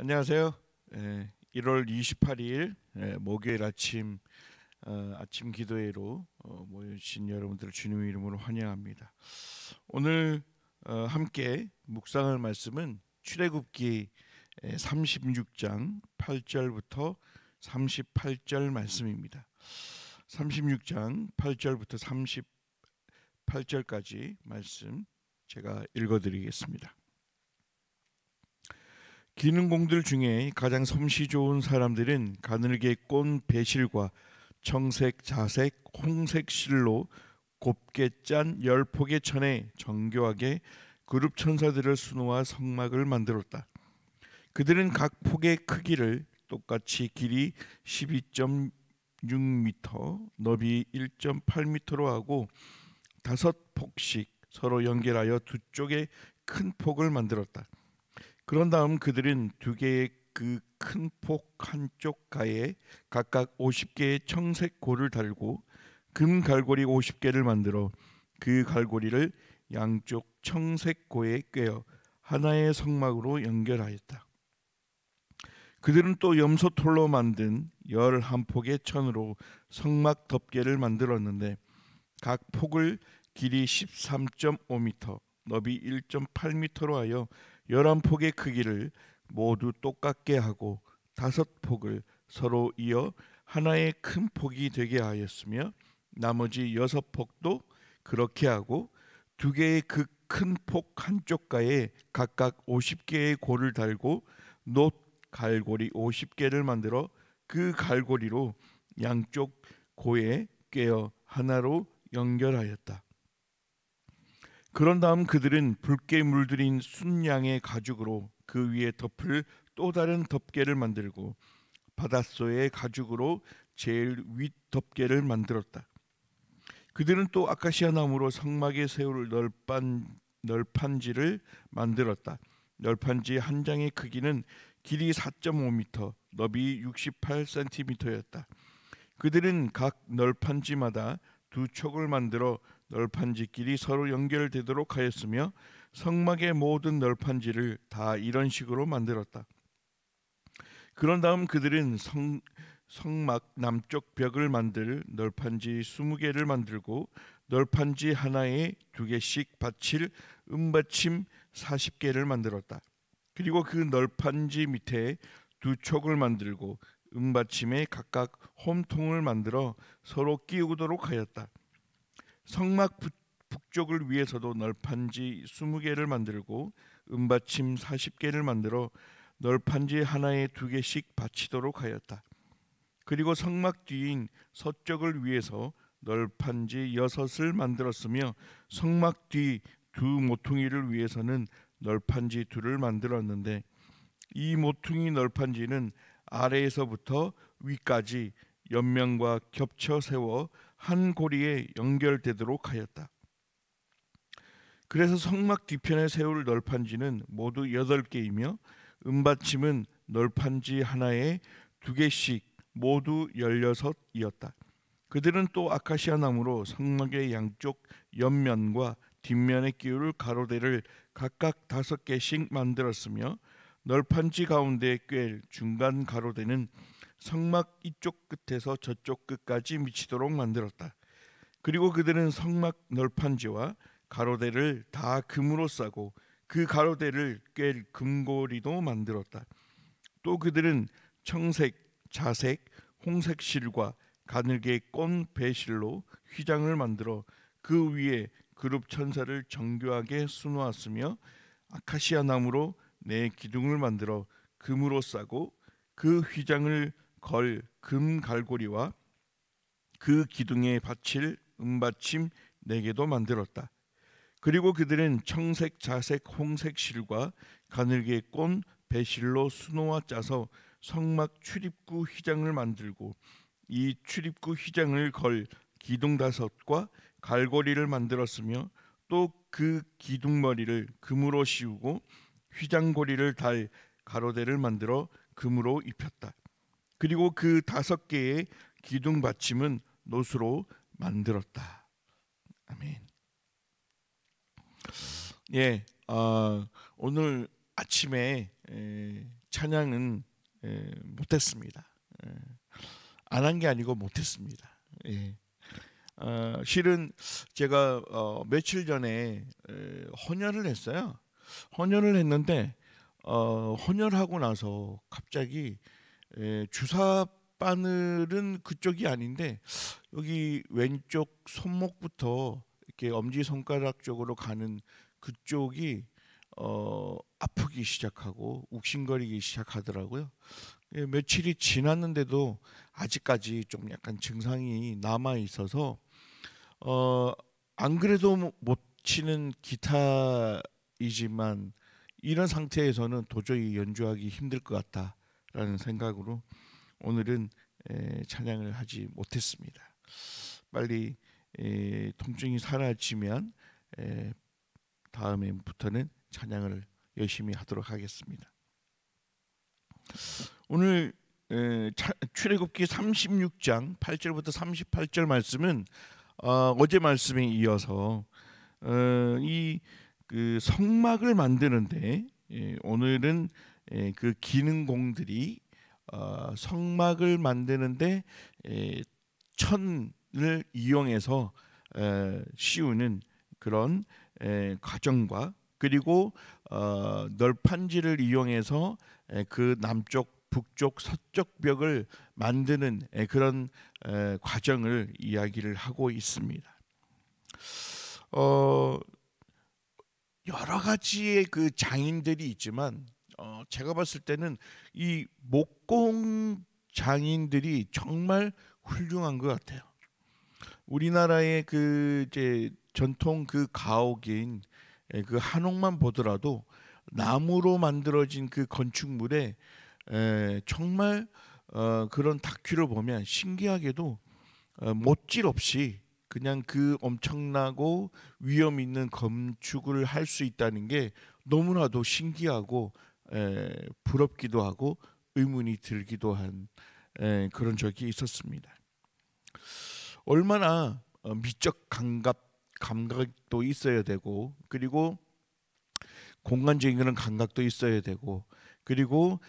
안녕하세요. 1월 예, 28일 예, 목요일 아침 어, 아침 기도회로 어, 모여주신 여러분들을 주님의 이름으로 환영합니다. 오늘 어, 함께 묵상할 말씀은 출애굽기 36장 8절부터 38절 말씀입니다. 36장 8절부터 38절까지 말씀 제가 읽어드리겠습니다. 기능공들 중에 가장 솜씨 좋은 사람들은 가늘게 꼰 배실과 청색, 자색, 홍색 실로 곱게 짠 열 폭의 천에 정교하게 그룹 천사들을 수놓아 성막을 만들었다. 그들은 각 폭의 크기를 똑같이 길이 12.6m, 너비 1.8m로 하고 다섯 폭씩 서로 연결하여 두 쪽에 큰 폭을 만들었다. 그런 다음 그들은 두 개의 그 큰 폭 한쪽 가에 각각 50개의 청색 고를 달고 금 갈고리 50개를 만들어 그 갈고리를 양쪽 청색 고에 꿰어 하나의 성막으로 연결하였다. 그들은 또 염소털로 만든 열 한 폭의 천으로 성막 덮개를 만들었는데 각 폭을 길이 13.5m, 너비 1.8m로 하여 열한 폭의 크기를 그 모두 똑같게 하고 다섯 폭을 서로 이어 하나의 큰 폭이 되게 하였으며 나머지 여섯 폭도 그렇게 하고 두 개의 그 큰 폭 한쪽가에 각각 오십 개의 고를 달고 놋 갈고리 오십 개를 만들어 그 갈고리로 양쪽 고에 꿰어 하나로 연결하였다. 그런 다음 그들은 붉게 물들인 순양의 가죽으로 그 위에 덮을 또 다른 덮개를 만들고 바닷소의 가죽으로 제일 윗 덮개를 만들었다. 그들은 또 아카시아 나무로 성막에 세울 널판 널판지를 만들었다. 널판지 한 장의 크기는 길이 4.5m, 너비 68cm였다. 그들은 각 널판지마다 두척을 만들어 널판지끼리 서로 연결되도록 하였으며 성막의 모든 널판지를 다 이런 식으로 만들었다. 그런 다음 그들은 성, 성막 남쪽 벽을 만들 널판지 20개를 만들고 널판지 하나에 두 개씩 받칠 은받침 40개를 만들었다. 그리고 그 널판지 밑에 두 촉을 만들고 은받침에 각각 홈통을 만들어 서로 끼우도록 하였다. 성막 북쪽을 위해서도 널판지 20개를 만들고 은받침 40개를 만들어 널판지 하나에 두 개씩 바치도록 하였다. 그리고 성막 뒤인 서쪽을 위해서 널판지 여을 만들었으며 성막 뒤 두 모퉁이를 위해서는 널판지 둘을 만들었는데 이 모퉁이 널판지는 아래에서부터 위까지 연면과 겹쳐 세워 한 고리에 연결되도록 하였다. 그래서 성막 뒤편에 세울 널판지는 모두 여덟 개이며 은받침은 널판지 하나에 두 개씩 모두 열여이었다 그들은 또 아카시아 나무로 성막의 양쪽 옆면과 뒷면에 끼울 가로대를 각각 다섯 개씩 만들었으며 널판지 가운데에 꿰 중간 가로대는 성막 이쪽 끝에서 저쪽 끝까지 미치도록 만들었다. 그리고 그들은 성막 널판지와 가로대를 다 금으로 싸고 그 가로대를 꿰 금고리도 만들었다. 또 그들은 청색, 자색, 홍색 실과 가늘게 꼰 배실로 휘장을 만들어 그 위에 그룹 천사를 정교하게 수놓았으며 아카시아 나무로 내 네 기둥을 만들어 금으로 싸고 그 휘장을 걸금 갈고리와 그 기둥에 바칠 은받침 네 개도 만들었다. 그리고 그들은 청색, 자색, 홍색 실과 가늘게 꼰 배실로 수놓아 짜서 성막 출입구 휘장을 만들고 이 출입구 휘장을 걸 기둥 다섯과 갈고리를 만들었으며 또 그 기둥머리를 금으로 씌우고 휘장고리를 달 가로대를 만들어 금으로 입혔다. 그리고 그 다섯 개의 기둥 받침은 노수로 만들었다. 아멘. 예, 어, 오늘 아침에 에, 찬양은 에, 못했습니다. 안 한 게 아니고 못했습니다. 예. 어, 실은 제가 어, 며칠 전에 에, 헌혈을 했어요. 헌혈을 했는데 어, 헌혈하고 나서 갑자기 에, 예, 주사 바늘은 그쪽이 아닌데 여기 왼쪽 손목부터 이렇게 엄지 손가락 쪽으로 가는 그쪽이 어, 아프기 시작하고 욱신거리기 시작하더라고요. 예, 며칠이 지났는데도 아직까지 좀 약간 증상이 남아 있어서 어, 안 그래도 뭐, 못 치는 기타이지만 이런 상태에서는 도저히 연주하기 힘들 것 같다. 라는 생각으로 오늘은 찬양을 하지 못했습니다. 빨리 통증이 사라지면 다음에부터는 찬양을 열심히 하도록 하겠습니다. 오늘 출애굽기 36장 8절부터 38절 말씀은 아, 어제 말씀에 이어서 어, 이 그 성막을 만드는데 예, 오늘은 예, 그 기능공들이 어, 성막을 만드는데 예, 천을 이용해서 씌우는 그런 과정과 그리고 어, 널판지를 이용해서 그 남쪽 북쪽 서쪽 벽을 만드는 그런 과정을 이야기를 하고 있습니다. 어, 여러 가지의 그 장인들이 있지만 어, 제가 봤을 때는 이 목공 장인들이 정말 훌륭한 것 같아요. 우리나라의 그 이제 전통 그 가옥인 예, 그 한옥만 보더라도 나무로 만들어진 그 건축물에 에, 예, 정말 어, 그런 다큐를 보면 신기하게도 어, 못질 없이 그냥 그 엄청나고 위험 있는 건축을 할 수 있다는 게 너무나도 신기하고 에, 부럽기도 하고 의문이 들기도 한 에, 그런 적이 있었습니다. 얼마나 어, 미적 감각 감각도 있어야 되고 그리고 공간적인 그런 감각도 있어야 되고 그리고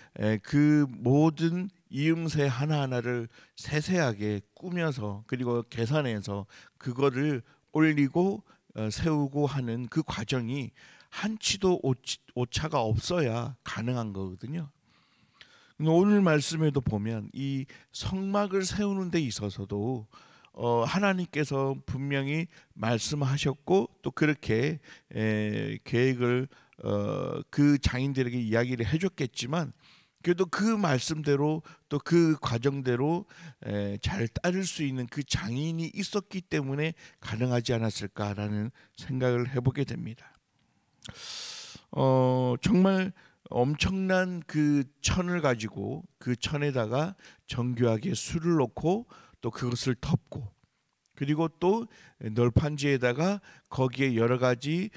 그 모든 이음새 하나하나를 세세하게 꾸며서 그리고 계산해서 그거를 올리고 어, 세우고 하는 그 과정이 한치도 오차가 없어야 가능한 거거든요. 오늘 말씀에도 보면 이 성막을 세우는 데 있어서도 어, 하나님께서 분명히 말씀하셨고 또 그렇게 계획을 어, 그 장인들에게 이야기를 해줬겠지만 그래도 그 말씀대로 또 그 과정대로 잘 따를 수 있는 그 장인이 있었기 때문에 가능하지 않았을까라는 생각을 해보게 됩니다. 어 정말 엄청난 그 천을 가지고 그 천에다가 정교하게 술을 넣고 또 그것을 덮고 그리고 또 널판지에다가 거기에 여러 가지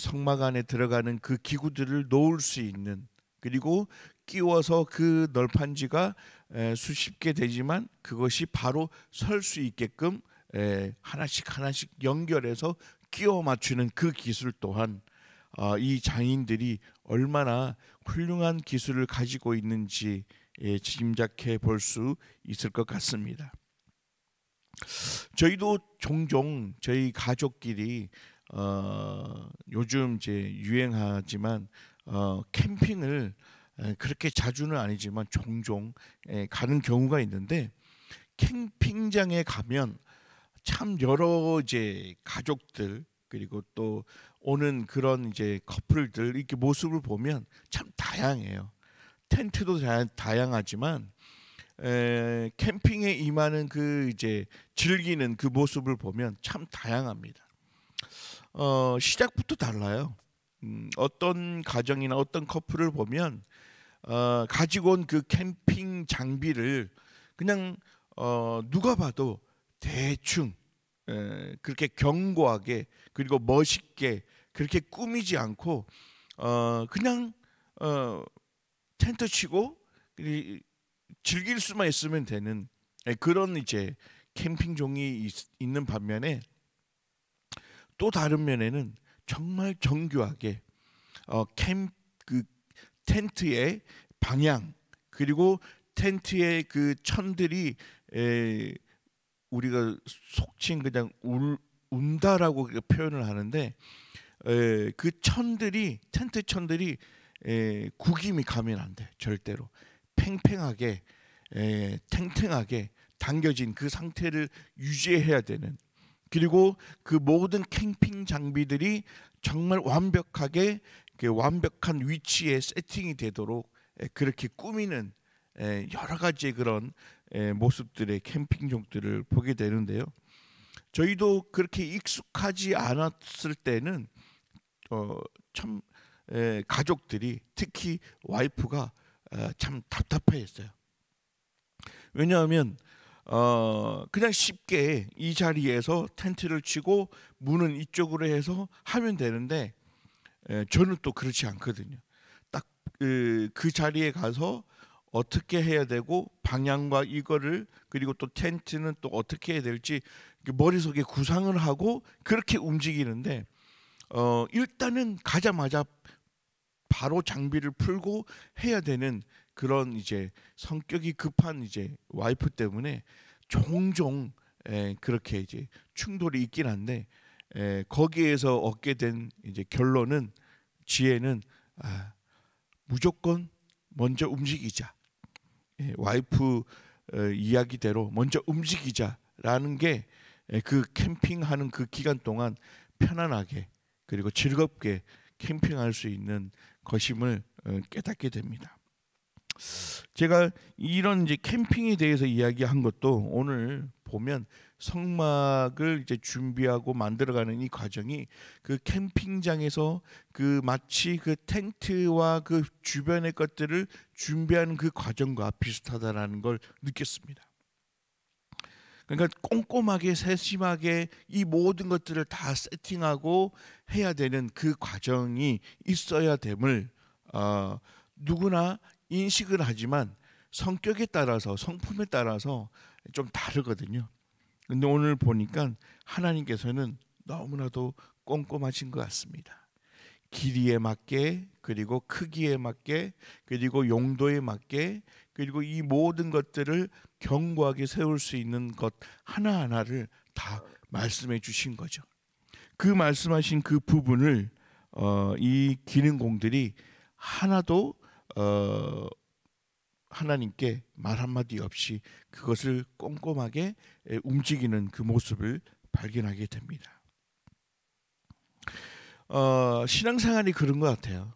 성막 안에 들어가는 그 기구들을 놓을 수 있는 그리고 끼워서 그 널판지가 수십 개 되지만 그것이 바로 설 수 있게끔 하나씩 하나씩 연결해서 끼워 맞추는 그 기술 또한 어, 이 장인들이 얼마나 훌륭한 기술을 가지고 있는지 예, 짐작해 볼 수 있을 것 같습니다. 저희도 종종 저희 가족끼리 어, 요즘 이제 유행하지만 어, 캠핑을 그렇게 자주는 아니지만 종종 가는 경우가 있는데 캠핑장에 가면 참 여러 이제 가족들 그리고 또 오는 그런 이제 커플들 이렇게 모습을 보면 참 다양해요. 텐트도 다양, 하지만 에, 캠핑에 임하는 그 이제 즐기는 그 모습을 보면 참 다양합니다. 어, 시작부터 달라요. 음, 어떤 가정이나 어떤 커플을 보면 어, 가지고 온 그 캠핑 장비를 그냥 어, 누가 봐도 대충 그렇게 견고하게 그리고 멋있게 그렇게 꾸미지 않고 어 그냥 어 텐트 치고 즐길 수만 있으면 되는 그런 이제 캠핑종이 있는 반면에 또 다른 면에는 정말 정교하게 어캠그 텐트의 방향 그리고 텐트의 그 천들이 에, 우리가 속칭 그냥 울, 운다라고 표현을 하는데 에, 그 천들이 텐트 천들이 에, 구김이 가면 안 돼 절대로 팽팽하게 에, 탱탱하게 당겨진 그 상태를 유지해야 되는 그리고 그 모든 캠핑 장비들이 정말 완벽하게 그 완벽한 위치에 세팅이 되도록 그렇게 꾸미는 여러 가지 그런 예, 모습들의 캠핑족들을 보게 되는데요. 저희도 그렇게 익숙하지 않았을 때는 어, 참 에, 예, 가족들이 특히 와이프가 에, 어, 참 답답해했어요. 왜냐하면 어, 그냥 쉽게 이 자리에서 텐트를 치고 문은 이쪽으로 해서 하면 되는데 에, 예, 저는 또 그렇지 않거든요. 딱그 그 자리에 가서 어떻게 해야 되고 방향과 이거를 그리고 또 텐트는 또 어떻게 해야 될지 머릿속에 구상을 하고 그렇게 움직이는데 어 일단은 가자마자 바로 장비를 풀고 해야 되는 그런 이제 성격이 급한 이제 와이프 때문에 종종 에, 그렇게 이제 충돌이 있긴 한데 에, 거기에서 얻게 된 이제 결론은 지혜는 아, 무조건 먼저 움직이자. 예, 와이프 어, 이야기대로 먼저 움직이자라는 게그 예, 캠핑하는 그 기간 동안 편안하게 그리고 즐겁게 캠핑할 수 있는 것임을 어, 깨닫게 됩니다. 제가 이런 이제 캠핑에 대해서 이야기한 것도 오늘 보면 성막을 이제 준비하고 만들어가는 이 과정이 그 캠핑장에서 그 마치 그 텐트와 그 주변의 것들을 준비하는 그 과정과 비슷하다라는 걸 느꼈습니다. 그러니까 꼼꼼하게 세심하게 이 모든 것들을 다 세팅하고 해야 되는 그 과정이 있어야 됨을 어, 누구나 인식을 하지만 성격에 따라서 성품에 따라서 좀 다르거든요. 근데 오늘 보니까 하나님께서는 너무나도 꼼꼼하신 것 같습니다. 길이에 맞게 그리고 크기에 맞게 그리고 용도에 맞게 그리고 이 모든 것들을 견고하게 세울 수 있는 것 하나하나를 다 말씀해 주신 거죠. 그 말씀하신 그 부분을 어, 이 기능공들이 하나도 어, 하나님께 말 한마디 없이 그것을 꼼꼼하게 움직이는 그 모습을 발견하게 됩니다. 어, 신앙생활이 그런 것 같아요.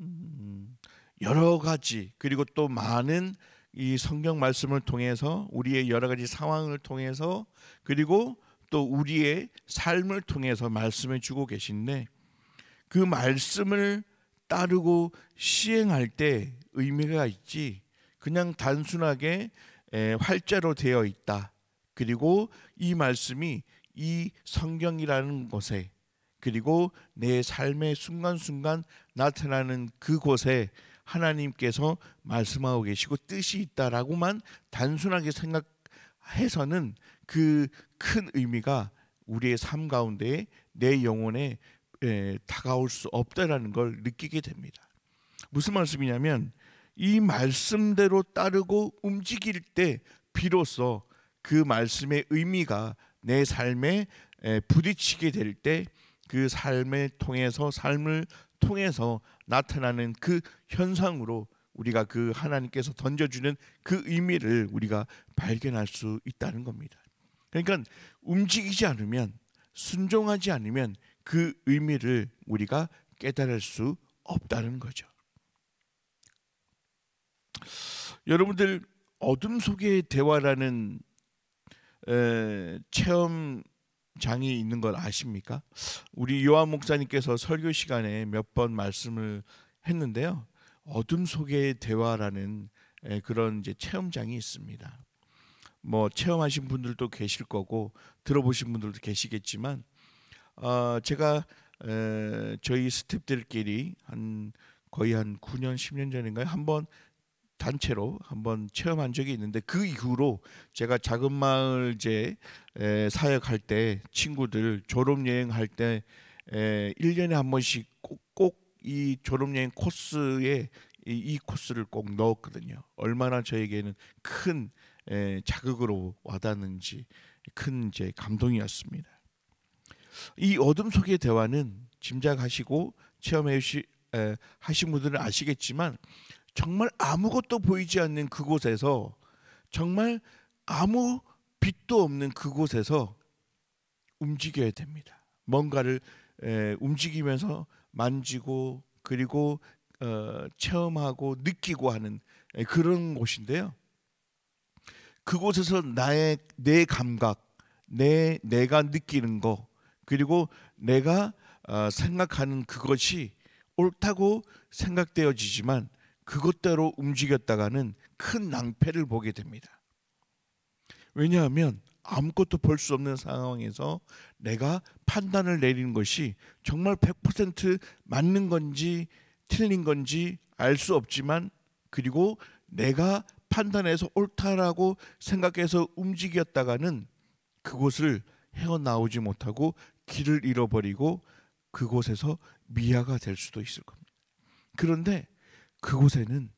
음, 여러 가지 그리고 또 많은 이 성경 말씀을 통해서 우리의 여러 가지 상황을 통해서 그리고 또 우리의 삶을 통해서 말씀해 주고 계신데 그 말씀을 따르고 시행할 때 의미가 있지 그냥 단순하게 활자로 되어 있다. 그리고 이 말씀이 이 성경이라는 것에 그리고 내 삶의 순간순간 나타나는 그곳에 하나님께서 말씀하고 계시고 뜻이 있다라고만 단순하게 생각해서는 그 큰 의미가 우리의 삶 가운데 내 영혼에 다가올 수 없다라는 걸 느끼게 됩니다. 무슨 말씀이냐면 이 말씀대로 따르고 움직일 때 비로소 그 말씀의 의미가 내 삶에 부딪히게 될 때 그 삶을 통해서 삶을 통해서 나타나는 그 현상으로 우리가 그 하나님께서 던져주는 그 의미를 우리가 발견할 수 있다는 겁니다. 그러니까 움직이지 않으면 순종하지 않으면 그 의미를 우리가 깨달을 수 없다는 거죠. 여러분들 어둠 속의 대화라는 에, 체험장이 있는 걸 아십니까? 우리 요한 목사님께서 설교 시간에 몇 번 말씀을 했는데요. 어둠 속의 대화라는 에, 그런 이제 체험장이 있습니다. 뭐 체험하신 분들도 계실 거고 들어보신 분들도 계시겠지만 어, 제가 에, 저희 스탭들끼리 한 거의 한 9년 10년 전인가요? 한번 단체로 한번 체험한 적이 있는데 그 이후로 제가 작은 마을제 사역할 때 친구들 졸업 여행 할때 1년에 한 번씩 꼭 꼭 이 졸업 여행 코스에 이 코스를 꼭 넣었거든요. 얼마나 저에게는 큰 자극으로 와닿는지 큰 제 감동이었습니다. 이 어둠 속의 대화는 짐작하시고 체험해 하신 분들은 아시겠지만 정말 아무것도 보이지 않는 그곳에서 정말 아무 빛도 없는 그곳에서 움직여야 됩니다. 뭔가를 에, 움직이면서 만지고 그리고 어, 체험하고 느끼고 하는 에, 그런 곳인데요. 그곳에서 나의 내 감각, 내 내가 느끼는 거 그리고 내가 어, 생각하는 그것이 옳다고 생각되어지지만 그것대로 움직였다가는 큰 낭패를 보게 됩니다. 왜냐하면 아무것도 볼 수 없는 상황에서 내가 판단을 내리는 것이 정말 100% 맞는 건지 틀린 건지 알 수 없지만 그리고 내가 판단해서 옳다라고 생각해서 움직였다가는 그곳을 헤어나오지 못하고 길을 잃어버리고 그곳에서 미아가 될 수도 있을 겁니다. 그런데 그곳에는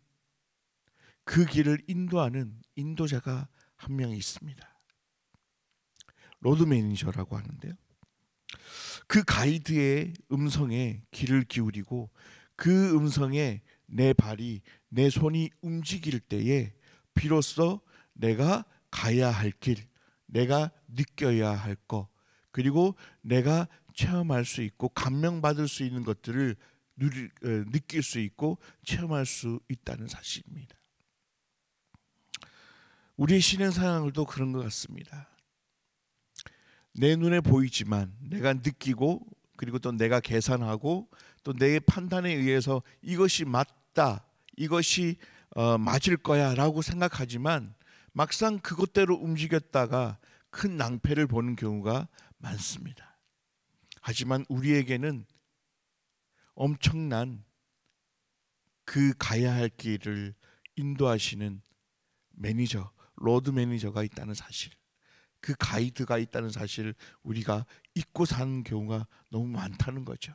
그 길을 인도하는 인도자가 한 명 있습니다. 로드 매니저라고 하는데요. 그 가이드의 음성에 귀를 기울이고 그 음성에 내 발이 내 손이 움직일 때에 비로소 내가 가야 할 길, 내가 느껴야 할 것, 그리고 내가 체험할 수 있고 감명받을 수 있는 것들을 누릴, 느낄 수 있고 체험할 수 있다는 사실입니다. 우리의 신앙생활도 그런 것 같습니다. 내 눈에 보이지만 내가 느끼고 그리고 또 내가 계산하고 또 내 판단에 의해서 이것이 맞다 이것이 어, 맞을 거야라고 생각하지만 막상 그것대로 움직였다가 큰 낭패를 보는 경우가 많습니다. 하지만 우리에게는 엄청난 그 가야 할 길을 인도하시는 매니저, 로드 매니저가 있다는 사실, 그 가이드가 있다는 사실을 우리가 잊고 사는 경우가 너무 많다는 거죠.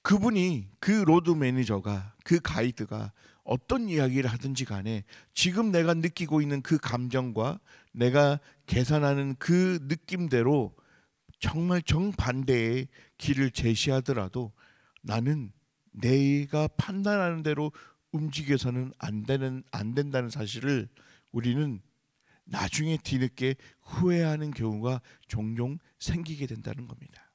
그분이 그 로드 매니저가 그 가이드가 어떤 이야기를 하든지 간에 지금 내가 느끼고 있는 그 감정과 내가 계산하는 그 느낌대로 정말 정반대의 길을 제시하더라도 나는 내가 판단하는 대로 움직여서는 안 되는 안 된다는 사실을 우리는 나중에 뒤늦게 후회하는 경우가 종종 생기게 된다는 겁니다.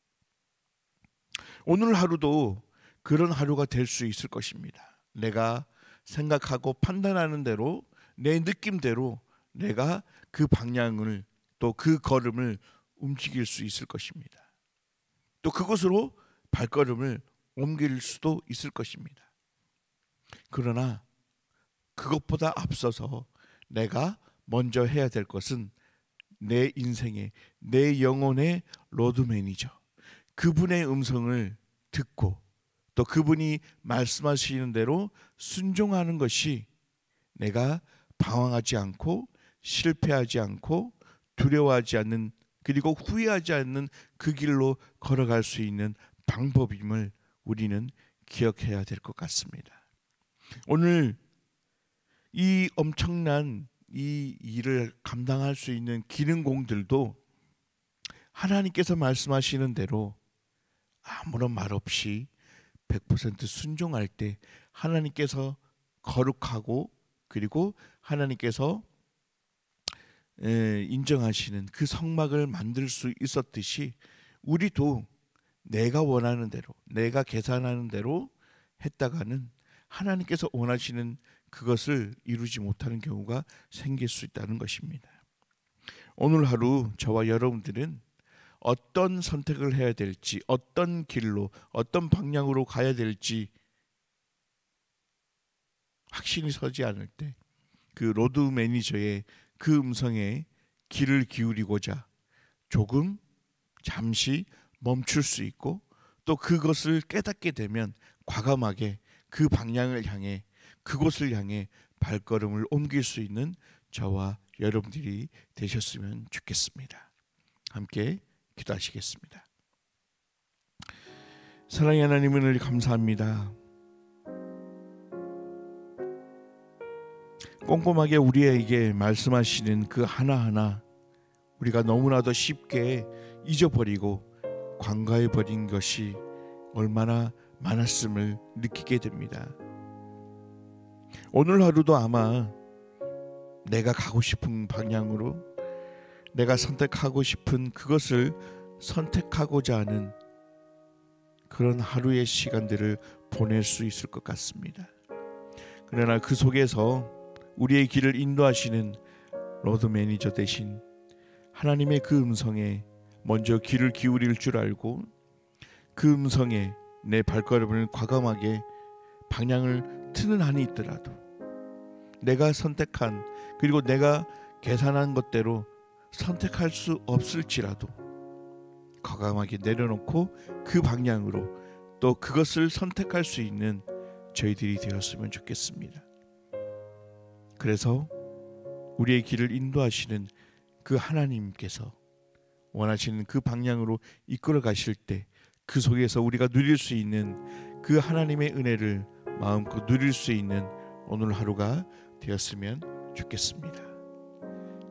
오늘 하루도 그런 하루가 될 수 있을 것입니다. 내가 생각하고 판단하는 대로 내 느낌대로 내가 그 방향을 또 그 걸음을 움직일 수 있을 것입니다. 또 그것으로 발걸음을 옮길 수도 있을 것입니다. 그러나 그것보다 앞서서 내가 먼저 해야 될 것은 내 인생의 내 영혼의 로드맨이죠. 그분의 음성을 듣고 또 그분이 말씀하시는 대로 순종하는 것이 내가 방황하지 않고 실패하지 않고 두려워하지 않는 그리고 후회하지 않는 그 길로 걸어갈 수 있는 방법임을 우리는 기억해야 될 것 같습니다. 오늘 이 엄청난 이 일을 감당할 수 있는 기능공들도 하나님께서 말씀하시는 대로 아무런 말 없이 100% 순종할 때 하나님께서 거룩하고 그리고 하나님께서 예, 인정하시는 그 성막을 만들 수 있었듯이 우리도 내가 원하는 대로 내가 계산하는 대로 했다가는 하나님께서 원하시는 그것을 이루지 못하는 경우가 생길 수 있다는 것입니다. 오늘 하루 저와 여러분들은 어떤 선택을 해야 될지, 어떤 길로, 어떤 방향으로 가야 될지 확신이 서지 않을 때 그 로드 매니저의 그 음성에 귀를 기울이고자 조금 잠시 멈출 수 있고 또 그것을 깨닫게 되면 과감하게 그 방향을 향해 그곳을 향해 발걸음을 옮길 수 있는 저와 여러분들이 되셨으면 좋겠습니다. 함께 기도하시겠습니다. 사랑의 하나님을 감사합니다. 꼼꼼하게 우리에게 말씀하시는 그 하나하나 우리가 너무나도 쉽게 잊어버리고 관가해 버린 것이 얼마나 많았음을 느끼게 됩니다. 오늘 하루도 아마 내가 가고 싶은 방향으로 내가 선택하고 싶은 그것을 선택하고자 하는 그런 하루의 시간들을 보낼 수 있을 것 같습니다. 그러나 그 속에서 우리의 길을 인도하시는 로드 매니저 대신 하나님의 그 음성에 먼저 귀를 기울일 줄 알고 그 음성에 내 발걸음을 과감하게 방향을 트는 한이 있더라도 내가 선택한 그리고 내가 계산한 것대로 선택할 수 없을지라도 과감하게 내려놓고 그 방향으로 또 그것을 선택할 수 있는 저희들이 되었으면 좋겠습니다. 그래서 우리의 길을 인도하시는 그 하나님께서 원하시는 그 방향으로 이끌어 가실 때 그 속에서 우리가 누릴 수 있는 그 하나님의 은혜를 마음껏 누릴 수 있는 오늘 하루가 되었으면 좋겠습니다.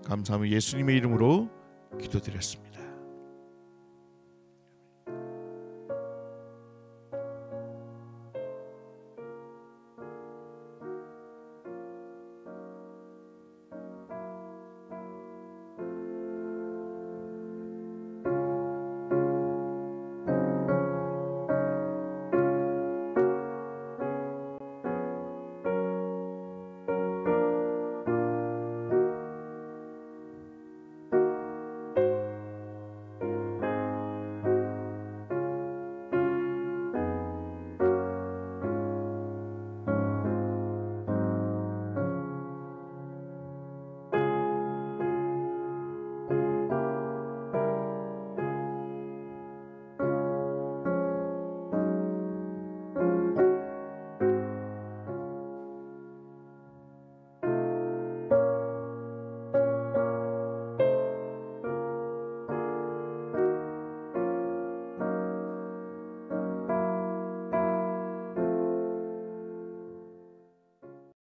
감사하며 예수님의 이름으로 기도드렸습니다.